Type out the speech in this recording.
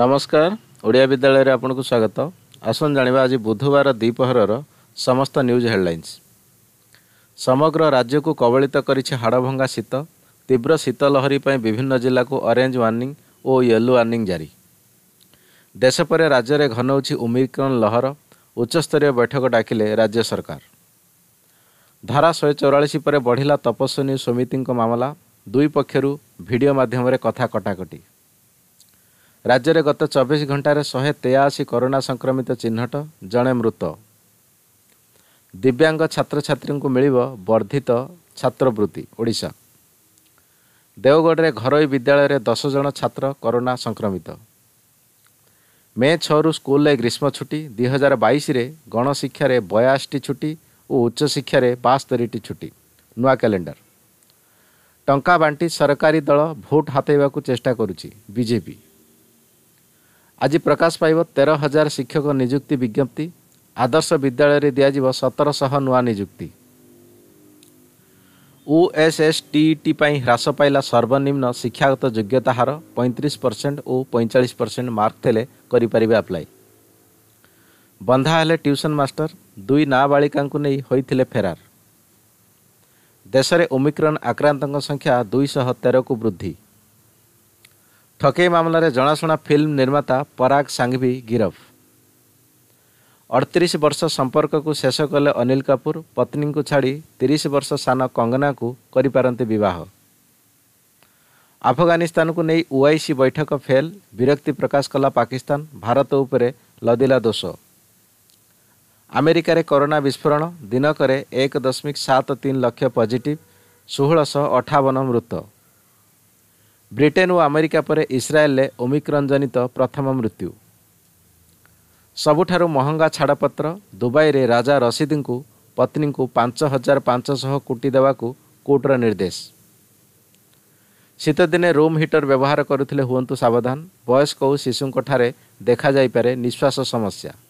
ନମସ୍କାର ଓଡ଼ିଆ ବିଦ୍ୟାଳୟରେ ଆପଣଙ୍କୁ ସ୍ୱାଗତ ଆସନ୍ତୁ ଜାଣିବା ଆଜି ବୁଧବାର ଦ୍ୱିପହରର ସମସ୍ତ ନ୍ୟୁଜ୍ ହେଡ଼ଲାଇନ୍ସ ସମଗ୍ର ରାଜ୍ୟକୁ କବଳିତ କରିଛି ହାଡ଼ଭଙ୍ଗା ଶୀତ ତୀବ୍ର ଶୀତଲହରୀ ପାଇଁ ବିଭିନ୍ନ ଜିଲ୍ଲାକୁ ଅରେଞ୍ଜ ୱାର୍ଣ୍ଣିଂ ଓ ୟେଲୋ ୱାର୍ଣ୍ଣିଂ ଜାରି ଦେଶ ପରେ ରାଜ୍ୟରେ ଘନଉଛି ଉମିକ୍ରଣ ଲହର ଉଚ୍ଚସ୍ତରୀୟ ବୈଠକ ଡାକିଲେ ରାଜ୍ୟ ସରକାର ଧାରା ଶହେ ଚଉରାଳିଶ ପରେ ବଢ଼ିଲା ତପସ୍ୱିନୀ ସମିତିଙ୍କ ମାମଲା ଦୁଇ ପକ୍ଷରୁ ଭିଡ଼ିଓ ମାଧ୍ୟମରେ କଥା କଟାକଟି ରାଜ୍ୟରେ ଗତ ଚବିଶ ଘଣ୍ଟାରେ ଶହେ ତେୟାଅଶୀ କରୋନା ସଂକ୍ରମିତ ଚିହ୍ନଟ ଜଣେ ମୃତ ଦିବ୍ୟାଙ୍ଗ ଛାତ୍ରଛାତ୍ରୀଙ୍କୁ ମିଳିବ ବର୍ଦ୍ଧିତ ଛାତ୍ରବୃତ୍ତି ଓଡ଼ିଶା ଦେଓଗଡ଼ରେ ଘରୋଇ ବିଦ୍ୟାଳୟରେ ଦଶ ଜଣ ଛାତ୍ର କରୋନା ସଂକ୍ରମିତ ମେ ଛଅରୁ ସ୍କୁଲରେ ଗ୍ରୀଷ୍ମ ଛୁଟି ଦୁଇ ହଜାର ବାଇଶରେ ଗଣଶିକ୍ଷାରେ ବୟାଅଶୀଟି ଛୁଟି ଓ ଉଚ୍ଚଶିକ୍ଷାରେ ବାସ୍ତରିଟି ଛୁଟି ନୂଆ କ୍ୟାଲେଣ୍ଡର ଟଙ୍କା ବାଣ୍ଟି ସରକାରୀ ଦଳ ଭୋଟ୍ ହାତେଇବାକୁ ଚେଷ୍ଟା କରୁଛି ବିଜେପି ଆଜି ପ୍ରକାଶ ପାଇବ ତେର ହଜାର ଶିକ୍ଷକ ନିଯୁକ୍ତି ବିଜ୍ଞପ୍ତି ଆଦର୍ଶ ବିଦ୍ୟାଳୟରେ ଦିଆଯିବ ସତରଶହ ନୂଆ ନିଯୁକ୍ତି ଓ ଏସ୍ ଏସ୍ ଟି ଟି ପାଇଁ ହ୍ରାସ ପାଇଲା ସର୍ବନିମ୍ନ ଶିକ୍ଷାଗତ ଯୋଗ୍ୟତା ହାର ପଇଁତିରିଶ ପରସେଣ୍ଟ ଓ ପଇଁଚାଳିଶ ପରସେଣ୍ଟ ମାର୍କ ଥିଲେ କରିପାରିବେ ଆପ୍ଲାଏ ବନ୍ଧା ହେଲେ ଟ୍ୟୁସନ୍ ମାଷ୍ଟର ଦୁଇ ନାବାଳିକାଙ୍କୁ ନେଇ ହୋଇଥିଲେ ଫେରାର ଦେଶରେ ଓମିକ୍ରନ୍ ଆକ୍ରାନ୍ତଙ୍କ ସଂଖ୍ୟା ଦୁଇଶହ ତେରକୁ ବୃଦ୍ଧି ଠକେଇ ମାମଲାରେ ଜଣାଶୁଣା ଫିଲ୍ମ ନିର୍ମାତା ପରାଗ ସାଙ୍ଗଭି ଗିରଫ ଅଠତିରିଶ ବର୍ଷ ସମ୍ପର୍କକୁ ଶେଷ କଲେ ଅନିଲ କାପୁର ପତ୍ନୀଙ୍କୁ ଛାଡ଼ି ତିରିଶ ବର୍ଷ ସାନ କଙ୍ଗନାକୁ କରିପାରନ୍ତି ବିବାହ ଆଫଗାନିସ୍ତାନକୁ ନେଇ ଓଆଇସି ବୈଠକ ଫେଲ୍ ବିରକ୍ତି ପ୍ରକାଶ କଲା ପାକିସ୍ତାନ ଭାରତ ଉପରେ ଲଦିଲା ଦୋଷ ଆମେରିକାରେ କରୋନା ବିସ୍ଫୋରଣ ଦିନକରେ ଏକ ଦଶମିକ ସାତ ତିନି ଲକ୍ଷ ପଜିଟିଭ୍ ଷୋହଳଶହ ଅଠାବନ ମୃତ ବ୍ରିଟେନ୍ ଓ ଆମେରିକା ପରେ ଇସ୍ରାଏଲ୍ରେ ଓମିକ୍ରନ୍ ଜନିତ ପ୍ରଥମ ମୃତ୍ୟୁ ସବୁଠାରୁ ମହଙ୍ଗା ଛାଡ଼ପତ୍ର ଦୁବାଇରେ ରାଜା ରସିଦ୍ଙ୍କୁ ପତ୍ନୀଙ୍କୁ ପାଞ୍ଚ ହଜାର ପାଞ୍ଚଶହ କୋଟି ଦେବାକୁ କୋର୍ଟର ନିର୍ଦ୍ଦେଶ ଶୀତଦିନେ ରୁମ୍ ହିଟର ବ୍ୟବହାର କରୁଥିଲେ ହୁଅନ୍ତୁ ସାବଧାନ ବୟସ୍କ ଓ ଶିଶୁଙ୍କଠାରେ ଦେଖାଯାଇପାରେ ନିଶ୍ୱାସ ସମସ୍ୟା